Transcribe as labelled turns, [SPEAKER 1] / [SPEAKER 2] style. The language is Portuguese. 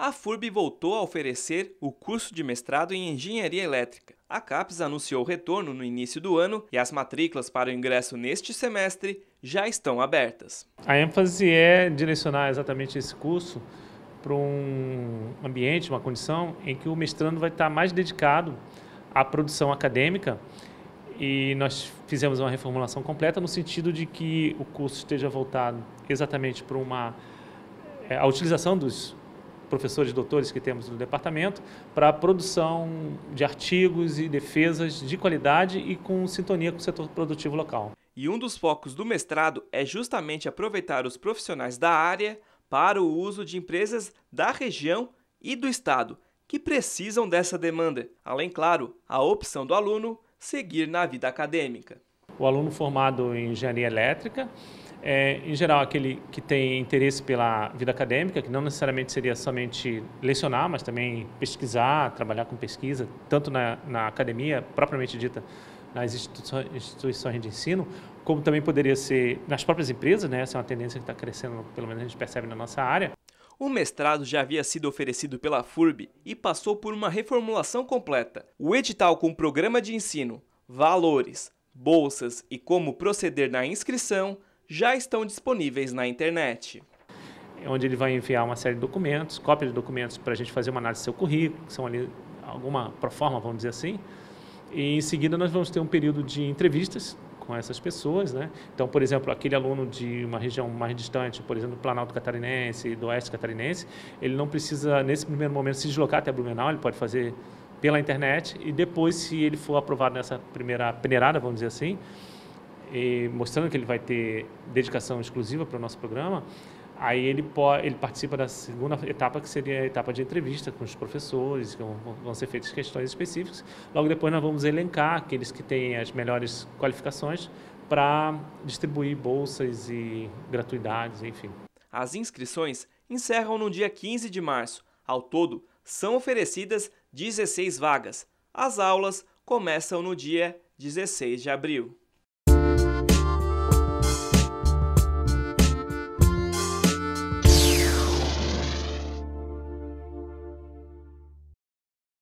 [SPEAKER 1] a FURB voltou a oferecer o curso de mestrado em Engenharia Elétrica. A CAPES anunciou o retorno no início do ano e as matrículas para o ingresso neste semestre já estão abertas.
[SPEAKER 2] A ênfase é direcionar exatamente esse curso para um ambiente, uma condição em que o mestrando vai estar mais dedicado à produção acadêmica e nós fizemos uma reformulação completa no sentido de que o curso esteja voltado exatamente para uma é, a utilização dos professores doutores que temos no departamento para a produção de artigos e defesas de qualidade e com sintonia com o setor produtivo local. E um dos focos do mestrado
[SPEAKER 1] é justamente aproveitar os profissionais da área para o uso de empresas da região e do estado que precisam dessa demanda, além, claro, a opção do aluno seguir na vida acadêmica
[SPEAKER 2] o aluno formado em engenharia elétrica, é, em geral aquele que tem interesse pela vida acadêmica, que não necessariamente seria somente lecionar, mas também pesquisar, trabalhar com pesquisa, tanto na, na academia propriamente dita, nas instituições, instituições de ensino, como também poderia ser nas próprias empresas, né? Essa é uma tendência que está crescendo, pelo menos a gente percebe na nossa área.
[SPEAKER 1] O mestrado já havia sido oferecido pela FURB e passou por uma reformulação completa. O edital com programa de ensino, valores, bolsas e como proceder na inscrição
[SPEAKER 2] já estão disponíveis na internet. É onde ele vai enviar uma série de documentos, cópia de documentos para a gente fazer uma análise do seu currículo, que são ali alguma proforma, vamos dizer assim. E em seguida nós vamos ter um período de entrevistas com essas pessoas, né? Então, por exemplo, aquele aluno de uma região mais distante, por exemplo, do Planalto Catarinense, do Oeste Catarinense, ele não precisa nesse primeiro momento se deslocar até Blumenau, ele pode fazer pela internet e depois, se ele for aprovado nessa primeira peneirada, vamos dizer assim, mostrando que ele vai ter dedicação exclusiva para o nosso programa, aí ele, pode, ele participa da segunda etapa, que seria a etapa de entrevista com os professores, que vão ser feitas questões específicas. Logo depois nós vamos elencar aqueles que têm as melhores qualificações para distribuir bolsas e gratuidades, enfim. As inscrições encerram no dia 15 de março.
[SPEAKER 1] Ao todo, são oferecidas 16 vagas. As aulas começam no dia 16 de abril.